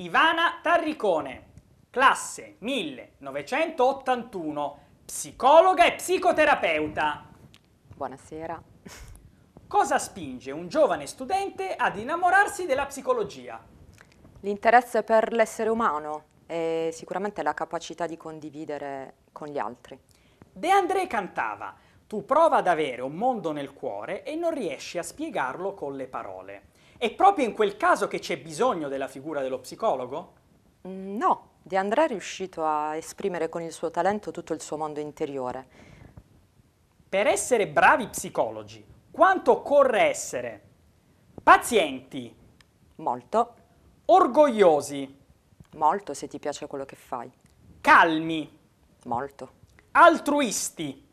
Ivana Tarricone, classe 1981, psicologa e psicoterapeuta. Buonasera. Cosa spinge un giovane studente ad innamorarsi della psicologia? L'interesse per l'essere umano e sicuramente la capacità di condividere con gli altri. De André cantava, tu prova ad avere un mondo nel cuore e non riesci a spiegarlo con le parole. È proprio in quel caso che c'è bisogno della figura dello psicologo? Mm, no, De André è riuscito a esprimere con il suo talento tutto il suo mondo interiore. Per essere bravi psicologi, quanto occorre essere? Pazienti. Molto. Orgogliosi. Molto se ti piace quello che fai. Calmi. Molto. Altruisti.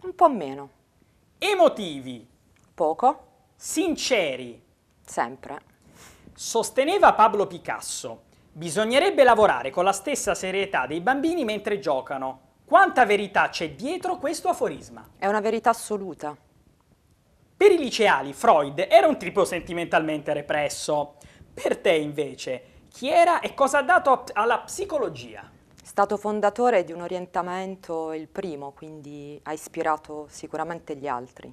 Un po' meno. Emotivi. Poco. Sinceri. Sempre. Sosteneva Pablo Picasso, bisognerebbe lavorare con la stessa serietà dei bambini mentre giocano. Quanta verità c'è dietro questo aforisma? È una verità assoluta. Per i liceali Freud era un tipo sentimentalmente represso. Per te invece, chi era e cosa ha dato alla psicologia? Stato fondatore di un orientamento il primo, quindi ha ispirato sicuramente gli altri.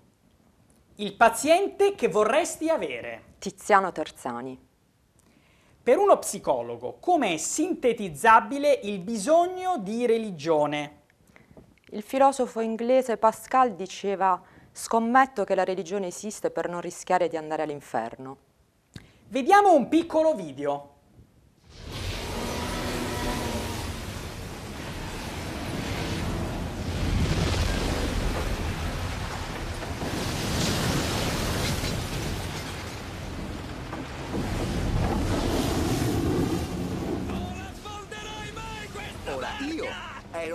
Il paziente che vorresti avere. Tiziano Terzani. Per uno psicologo, come è sintetizzabile il bisogno di religione? Il filosofo inglese Pascal diceva scommetto che la religione esiste per non rischiare di andare all'inferno. Vediamo un piccolo video.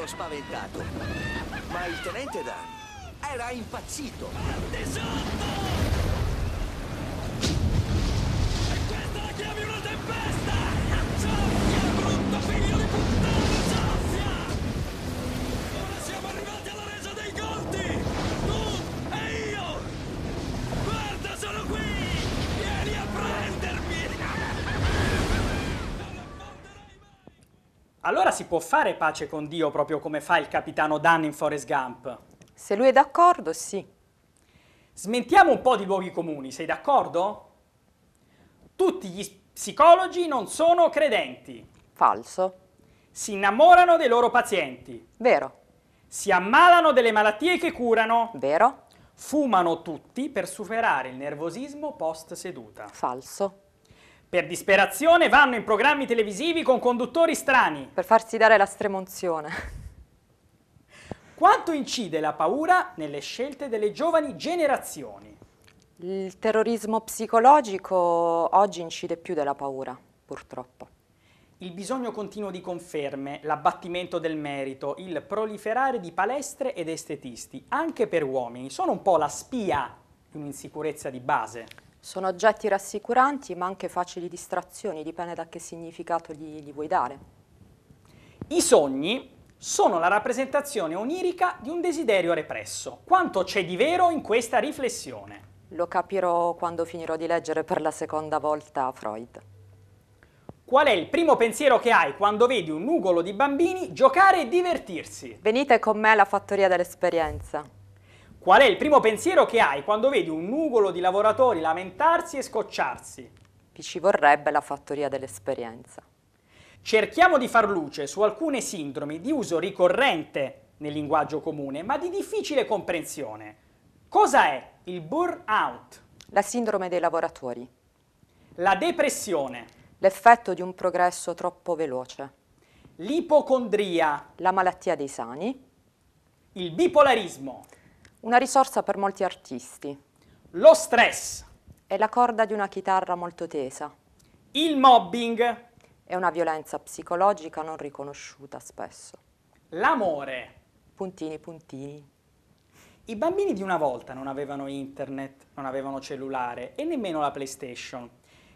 ero spaventato. Ma il tenente Dan era impazzito. sotto! allora si può fare pace con Dio proprio come fa il capitano Dan in Forrest Gump? Se lui è d'accordo, sì. Smentiamo un po' di luoghi comuni, sei d'accordo? Tutti gli psicologi non sono credenti. Falso. Si innamorano dei loro pazienti. Vero. Si ammalano delle malattie che curano. Vero. Fumano tutti per superare il nervosismo post seduta. Falso. Per disperazione vanno in programmi televisivi con conduttori strani. Per farsi dare la stremonzione. Quanto incide la paura nelle scelte delle giovani generazioni? Il terrorismo psicologico oggi incide più della paura, purtroppo. Il bisogno continuo di conferme, l'abbattimento del merito, il proliferare di palestre ed estetisti, anche per uomini, sono un po' la spia di un'insicurezza di base. Sono oggetti rassicuranti ma anche facili distrazioni, dipende da che significato gli, gli vuoi dare. I sogni sono la rappresentazione onirica di un desiderio represso. Quanto c'è di vero in questa riflessione? Lo capirò quando finirò di leggere per la seconda volta Freud. Qual è il primo pensiero che hai quando vedi un nugolo di bambini giocare e divertirsi? Venite con me alla fattoria dell'esperienza. Qual è il primo pensiero che hai quando vedi un nugolo di lavoratori lamentarsi e scocciarsi? Vi Ci vorrebbe la fattoria dell'esperienza. Cerchiamo di far luce su alcune sindromi di uso ricorrente nel linguaggio comune, ma di difficile comprensione. Cosa è il burnout? La sindrome dei lavoratori. La depressione. L'effetto di un progresso troppo veloce. L'ipocondria. La malattia dei sani. Il bipolarismo. Una risorsa per molti artisti. Lo stress. È la corda di una chitarra molto tesa. Il mobbing. È una violenza psicologica non riconosciuta spesso. L'amore. Puntini, puntini. I bambini di una volta non avevano internet, non avevano cellulare e nemmeno la PlayStation.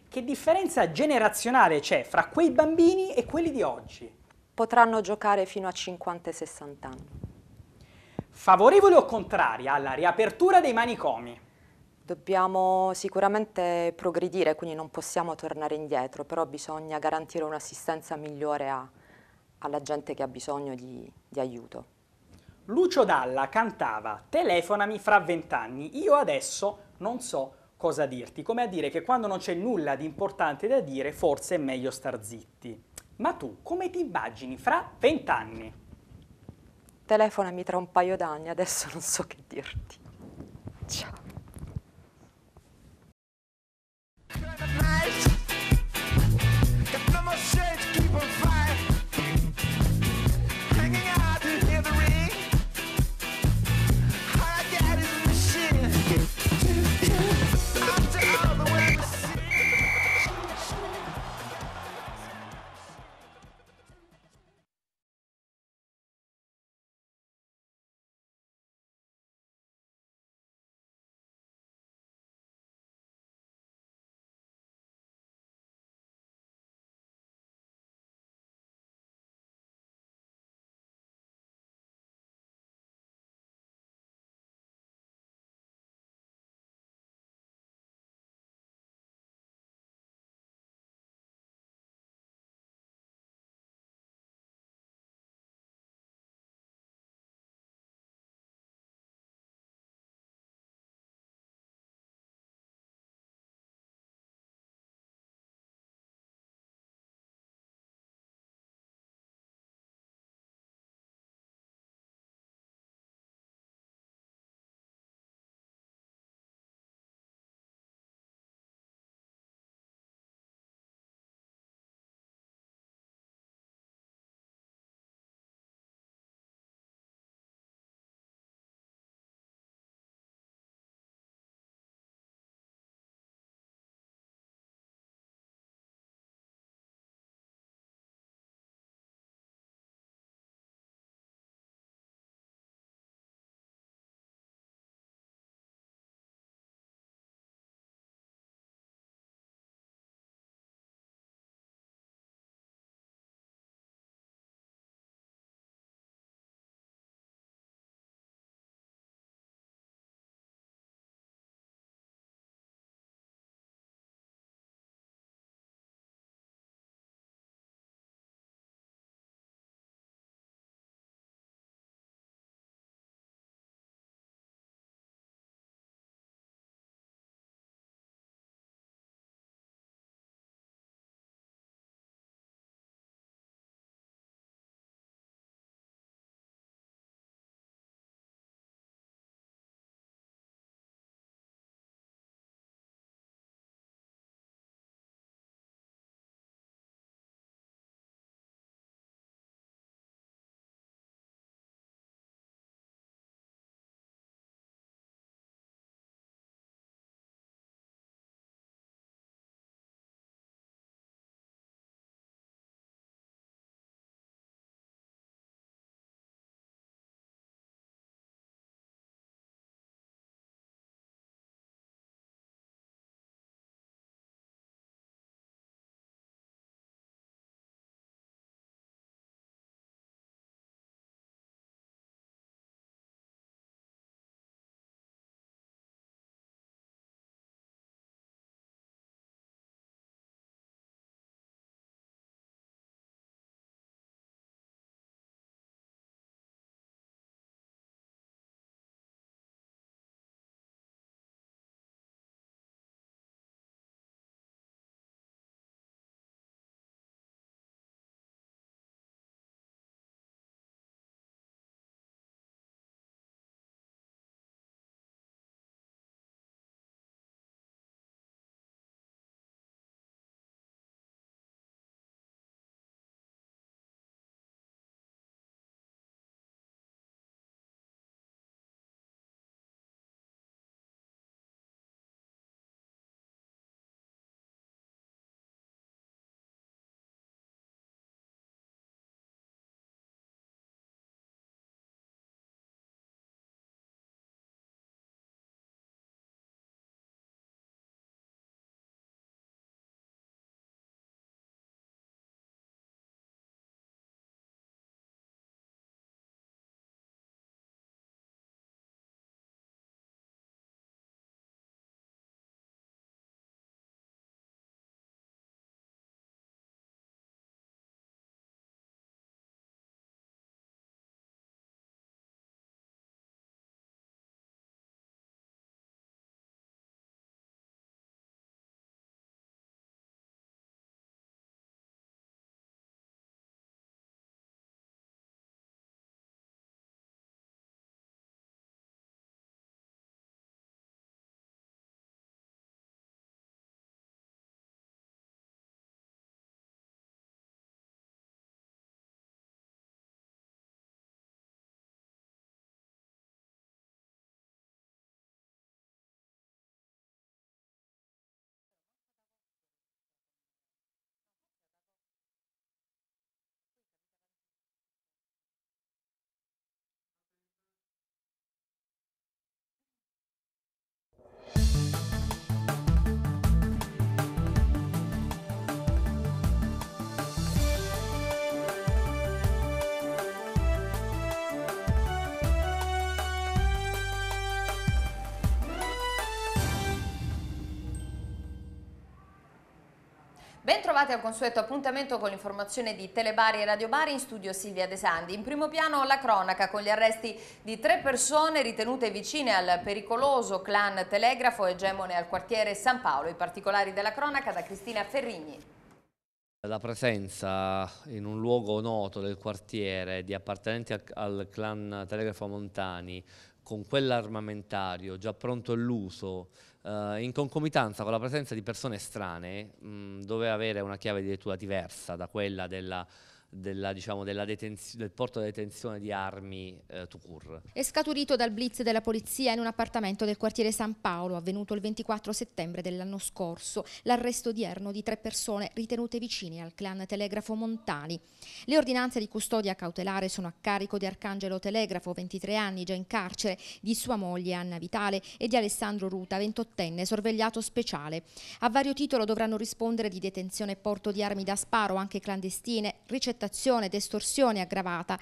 Che differenza generazionale c'è fra quei bambini e quelli di oggi? Potranno giocare fino a 50 60 anni. Favorevole o contraria alla riapertura dei manicomi? Dobbiamo sicuramente progredire, quindi non possiamo tornare indietro, però bisogna garantire un'assistenza migliore a, alla gente che ha bisogno di, di aiuto. Lucio Dalla cantava Telefonami fra vent'anni, io adesso non so cosa dirti, come a dire che quando non c'è nulla di importante da dire forse è meglio star zitti. Ma tu come ti immagini fra vent'anni? Telefonami tra un paio d'anni, adesso non so che dirti. Ciao. Bentrovati al consueto appuntamento con l'informazione di Telebari e Radiobari in studio Silvia De Sandi. In primo piano la cronaca con gli arresti di tre persone ritenute vicine al pericoloso clan Telegrafo egemone al quartiere San Paolo. I particolari della cronaca da Cristina Ferrigni. La presenza in un luogo noto del quartiere di appartenenti al, al clan Telegrafo Montani con quell'armamentario già pronto all'uso Uh, in concomitanza con la presenza di persone strane mh, doveva avere una chiave di lettura diversa da quella della della, diciamo, della del porto di detenzione di armi eh, Tucur. È scaturito dal blitz della polizia in un appartamento del quartiere San Paolo avvenuto il 24 settembre dell'anno scorso, l'arresto odierno di tre persone ritenute vicine al clan Telegrafo Montani. Le ordinanze di custodia cautelare sono a carico di Arcangelo Telegrafo, 23 anni, già in carcere, di sua moglie Anna Vitale e di Alessandro Ruta, 28enne, sorvegliato speciale. A vario titolo dovranno rispondere di detenzione e porto di armi da sparo, anche clandestine, ricettazione sottrazione ed aggravata.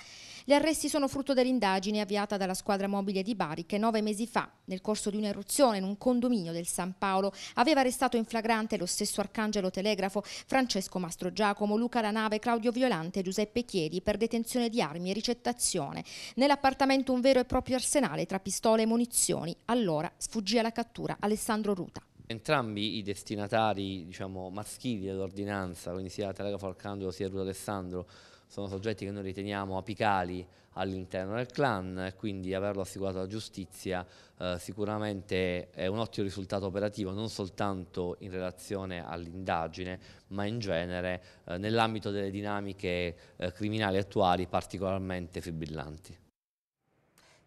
Gli arresti sono frutto dell'indagine avviata dalla squadra mobile di Bari che nove mesi fa, nel corso di un'eruzione in un condominio del San Paolo, aveva arrestato in flagrante lo stesso Arcangelo Telegrafo, Francesco Mastro Giacomo, Luca Lanave, Claudio Violante e Giuseppe Chiedi per detenzione di armi e ricettazione. Nell'appartamento un vero e proprio arsenale tra pistole e munizioni. Allora sfuggì alla cattura Alessandro Ruta. Entrambi i destinatari diciamo, maschili dell'ordinanza, quindi sia Telega Falcandro sia Rudo Alessandro, sono soggetti che noi riteniamo apicali all'interno del clan e quindi averlo assicurato alla giustizia eh, sicuramente è un ottimo risultato operativo non soltanto in relazione all'indagine ma in genere eh, nell'ambito delle dinamiche eh, criminali attuali particolarmente fibrillanti.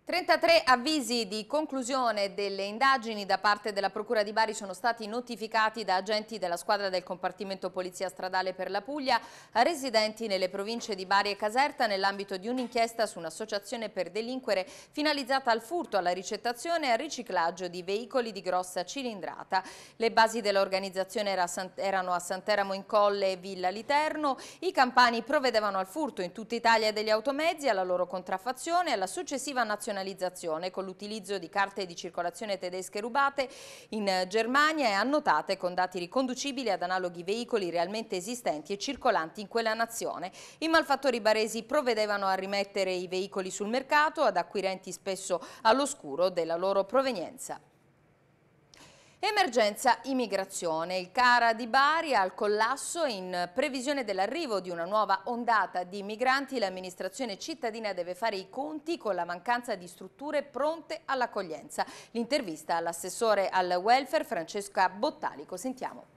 33 avvisi di conclusione delle indagini da parte della Procura di Bari sono stati notificati da agenti della squadra del compartimento Polizia Stradale per la Puglia residenti nelle province di Bari e Caserta nell'ambito di un'inchiesta su un'associazione per delinquere finalizzata al furto, alla ricettazione e al riciclaggio di veicoli di grossa cilindrata. Le basi dell'organizzazione erano a Santeramo in Colle e Villa Literno. I campani provvedevano al furto in tutta Italia degli automezzi, alla loro contraffazione e alla successiva nazionalizzazione nazionalizzazione con l'utilizzo di carte di circolazione tedesche rubate in eh, Germania e annotate con dati riconducibili ad analoghi veicoli realmente esistenti e circolanti in quella nazione. I malfattori baresi provvedevano a rimettere i veicoli sul mercato ad acquirenti spesso all'oscuro della loro provenienza. Emergenza immigrazione. Il Cara di Bari al collasso in previsione dell'arrivo di una nuova ondata di migranti. L'amministrazione cittadina deve fare i conti con la mancanza di strutture pronte all'accoglienza. L'intervista all'assessore al welfare Francesca Bottalico. Sentiamo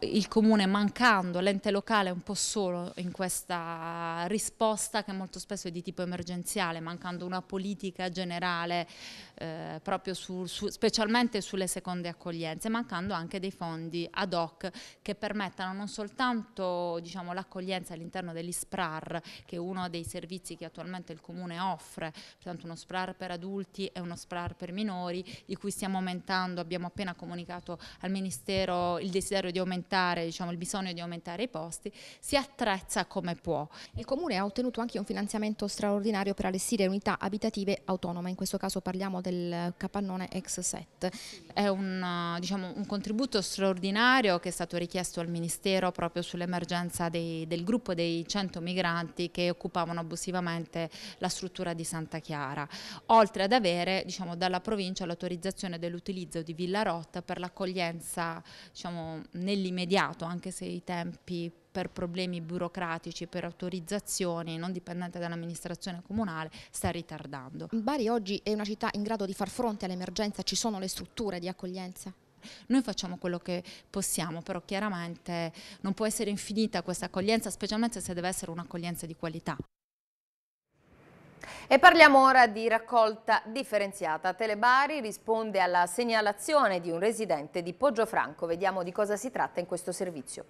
il comune mancando, l'ente locale un po' solo in questa risposta che molto spesso è di tipo emergenziale, mancando una politica generale eh, proprio su, su, specialmente sulle seconde accoglienze, mancando anche dei fondi ad hoc che permettano non soltanto diciamo, l'accoglienza all'interno degli SPRAR, che è uno dei servizi che attualmente il comune offre, tanto uno SPRAR per adulti e uno SPRAR per minori, di cui stiamo aumentando, abbiamo appena comunicato al Ministero il desiderio di aumentare aumentare, diciamo, il bisogno di aumentare i posti, si attrezza come può. Il Comune ha ottenuto anche un finanziamento straordinario per allestire unità abitative autonome, in questo caso parliamo del capannone ex set. È un, diciamo, un contributo straordinario che è stato richiesto al Ministero proprio sull'emergenza del gruppo dei 100 migranti che occupavano abusivamente la struttura di Santa Chiara, oltre ad avere diciamo, dalla provincia l'autorizzazione dell'utilizzo di Villa Rotta per l'accoglienza diciamo, nell'immediato immediato, anche se i tempi per problemi burocratici, per autorizzazioni non dipendente dall'amministrazione comunale, sta ritardando. Bari oggi è una città in grado di far fronte all'emergenza, ci sono le strutture di accoglienza? Noi facciamo quello che possiamo, però chiaramente non può essere infinita questa accoglienza, specialmente se deve essere un'accoglienza di qualità. E parliamo ora di raccolta differenziata. Telebari risponde alla segnalazione di un residente di Poggio Franco. Vediamo di cosa si tratta in questo servizio.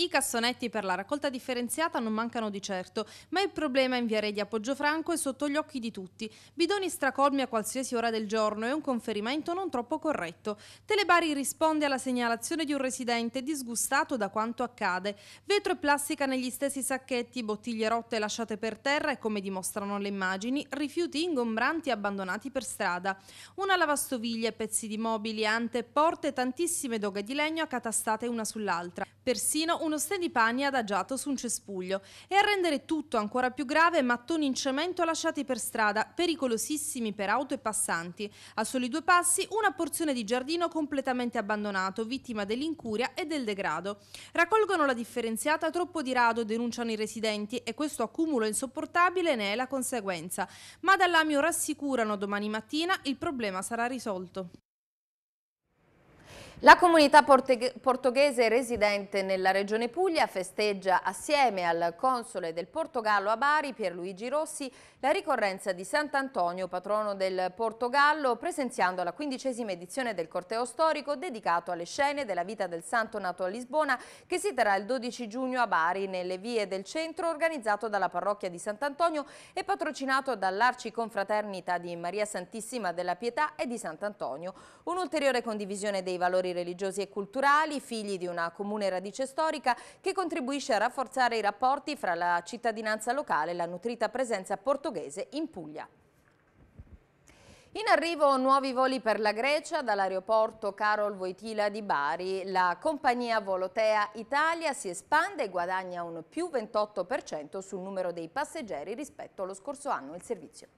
I cassonetti per la raccolta differenziata non mancano di certo, ma il problema in via Redia Poggio Franco è sotto gli occhi di tutti. Bidoni stracolmi a qualsiasi ora del giorno e un conferimento non troppo corretto. Telebari risponde alla segnalazione di un residente disgustato da quanto accade. Vetro e plastica negli stessi sacchetti, bottiglie rotte lasciate per terra e, come dimostrano le immagini, rifiuti ingombranti abbandonati per strada. Una lavastoviglie, pezzi di mobili, ante, porte, tantissime doghe di legno accatastate una sull'altra. Persino un uno stendipani adagiato su un cespuglio e a rendere tutto ancora più grave mattoni in cemento lasciati per strada, pericolosissimi per auto e passanti. A soli due passi una porzione di giardino completamente abbandonato, vittima dell'incuria e del degrado. Raccolgono la differenziata troppo di rado, denunciano i residenti e questo accumulo insopportabile ne è la conseguenza. Ma dall'Amio rassicurano domani mattina il problema sarà risolto. La comunità portoghese residente nella regione Puglia festeggia assieme al console del Portogallo a Bari, Pierluigi Rossi, la ricorrenza di Sant'Antonio, patrono del Portogallo, presenziando la quindicesima edizione del corteo storico dedicato alle scene della vita del santo nato a Lisbona, che si terrà il 12 giugno a Bari nelle vie del centro, organizzato dalla parrocchia di Sant'Antonio e patrocinato dall'Arciconfraternita di Maria Santissima della Pietà e di Sant'Antonio. Un'ulteriore condivisione dei valori valori religiosi e culturali, figli di una comune radice storica che contribuisce a rafforzare i rapporti fra la cittadinanza locale e la nutrita presenza portoghese in Puglia. In arrivo nuovi voli per la Grecia dall'aeroporto Carol Voitila di Bari. La compagnia Volotea Italia si espande e guadagna un più 28% sul numero dei passeggeri rispetto allo scorso anno. Il servizio.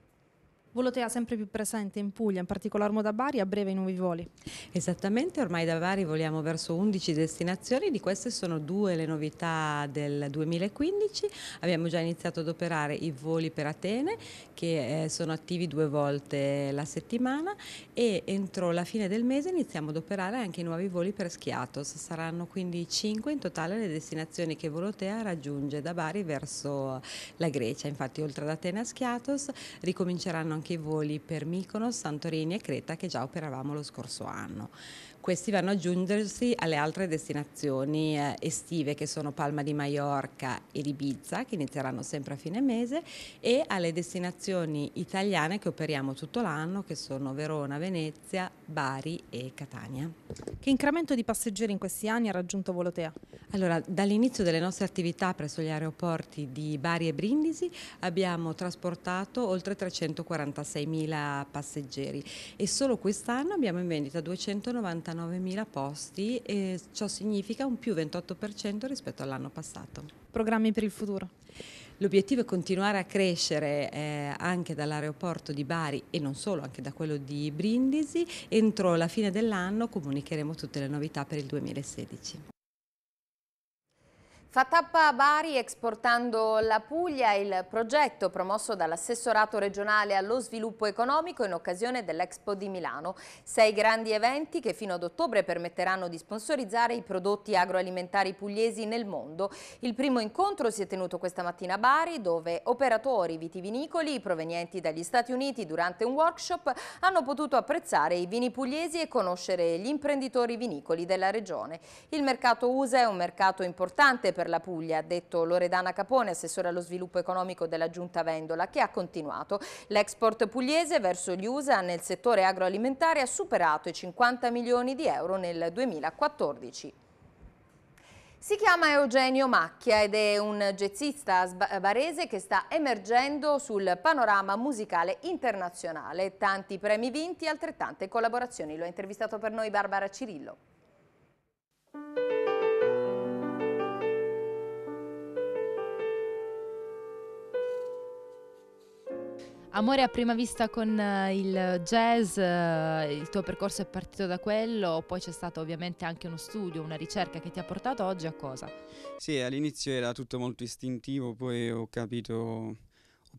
Volotea sempre più presente in Puglia, in particolar modo a Bari, a breve i nuovi voli. Esattamente, ormai da Bari voliamo verso 11 destinazioni, di queste sono due le novità del 2015. Abbiamo già iniziato ad operare i voli per Atene, che eh, sono attivi due volte la settimana e entro la fine del mese iniziamo ad operare anche i nuovi voli per Schiatos. Saranno quindi 5 in totale le destinazioni che Volotea raggiunge da Bari verso la Grecia. Infatti, oltre ad Atene a Schiatos, ricominceranno anche anche i voli per Mykonos, Santorini e Creta che già operavamo lo scorso anno. Questi vanno ad aggiungersi alle altre destinazioni eh, estive che sono Palma di Maiorca e Ibiza che inizieranno sempre a fine mese e alle destinazioni italiane che operiamo tutto l'anno che sono Verona, Venezia, Bari e Catania. Che incremento di passeggeri in questi anni ha raggiunto Volotea? Allora, dall'inizio delle nostre attività presso gli aeroporti di Bari e Brindisi abbiamo trasportato oltre 346.000 passeggeri e solo quest'anno abbiamo in vendita 290 49.000 posti e ciò significa un più 28% rispetto all'anno passato. Programmi per il futuro? L'obiettivo è continuare a crescere eh, anche dall'aeroporto di Bari e non solo, anche da quello di Brindisi. Entro la fine dell'anno comunicheremo tutte le novità per il 2016. Fa tappa a Bari esportando la Puglia, il progetto promosso dall'assessorato regionale allo sviluppo economico in occasione dell'Expo di Milano. Sei grandi eventi che fino ad ottobre permetteranno di sponsorizzare i prodotti agroalimentari pugliesi nel mondo. Il primo incontro si è tenuto questa mattina a Bari dove operatori vitivinicoli provenienti dagli Stati Uniti durante un workshop hanno potuto apprezzare i vini pugliesi e conoscere gli imprenditori vinicoli della regione. Il mercato USA è un mercato importante per per la Puglia, ha detto Loredana Capone, assessore allo sviluppo economico della Giunta Vendola, che ha continuato. L'export pugliese verso gli USA nel settore agroalimentare ha superato i 50 milioni di euro nel 2014. Si chiama Eugenio Macchia ed è un jazzista barese che sta emergendo sul panorama musicale internazionale. Tanti premi vinti, altrettante collaborazioni. Lo ha intervistato per noi Barbara Cirillo. Amore a prima vista con eh, il jazz, eh, il tuo percorso è partito da quello, poi c'è stato ovviamente anche uno studio, una ricerca che ti ha portato oggi a cosa? Sì, all'inizio era tutto molto istintivo, poi ho capito, ho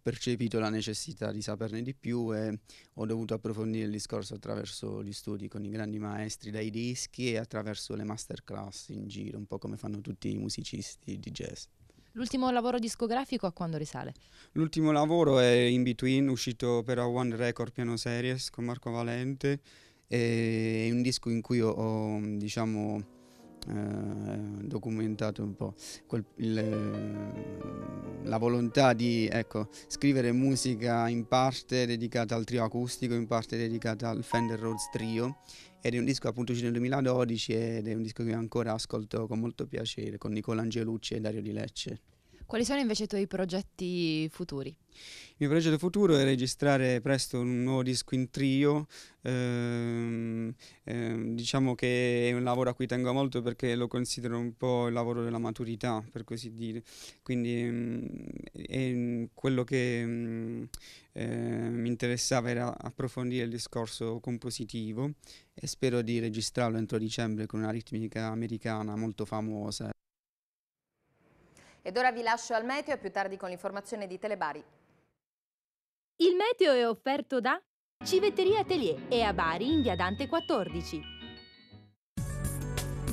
percepito la necessità di saperne di più e ho dovuto approfondire il discorso attraverso gli studi con i grandi maestri dai dischi e attraverso le masterclass in giro, un po' come fanno tutti i musicisti di jazz. L'ultimo lavoro discografico a quando risale? L'ultimo lavoro è In Between, uscito per a One Record Piano Series con Marco Valente, è un disco in cui ho, ho diciamo, eh, documentato un po' quel, il, eh, la volontà di ecco, scrivere musica in parte dedicata al trio acustico, in parte dedicata al Fender Rhodes Trio ed è un disco appunto uscito nel 2012 ed è un disco che ancora ascolto con molto piacere con Nicola Angelucci e Dario Di Lecce. Quali sono invece i tuoi progetti futuri? Il mio progetto futuro è registrare presto un nuovo disco in trio, ehm, ehm, diciamo che è un lavoro a cui tengo molto perché lo considero un po' il lavoro della maturità, per così dire, quindi ehm, è quello che eh, mi interessava era approfondire il discorso compositivo e spero di registrarlo entro dicembre con una ritmica americana molto famosa. Ed ora vi lascio al meteo e più tardi con l'informazione di Telebari. Il meteo è offerto da Civetteria Atelier e a Bari in via Dante 14.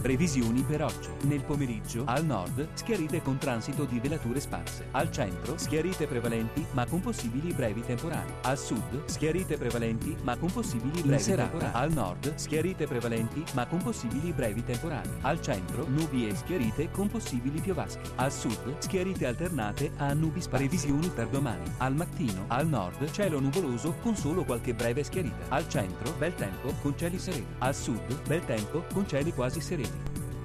Previsioni per oggi. Nel pomeriggio, al nord, schiarite con transito di velature sparse. Al centro, schiarite prevalenti, ma con possibili brevi temporali. Al sud, schiarite prevalenti, ma con possibili brevi temporali. Al nord, schiarite prevalenti, ma con possibili brevi temporali. Al centro, nubi e schiarite con possibili piovasche. Al sud, schiarite alternate a nubi sparse. Previsioni per domani. Al mattino, al nord, cielo nuvoloso con solo qualche breve schiarita. Al centro, bel tempo con cieli sereni. Al sud, bel tempo con cieli quasi sereni.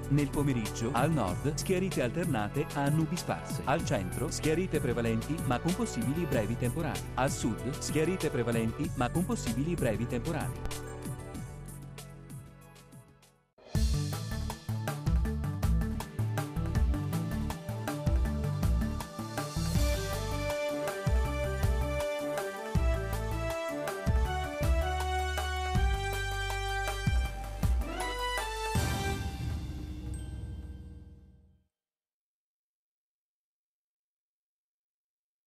Nel pomeriggio, al nord, schiarite alternate a nubi sparse. Al centro, schiarite prevalenti ma con possibili brevi temporali. Al sud, schiarite prevalenti ma con possibili brevi temporali.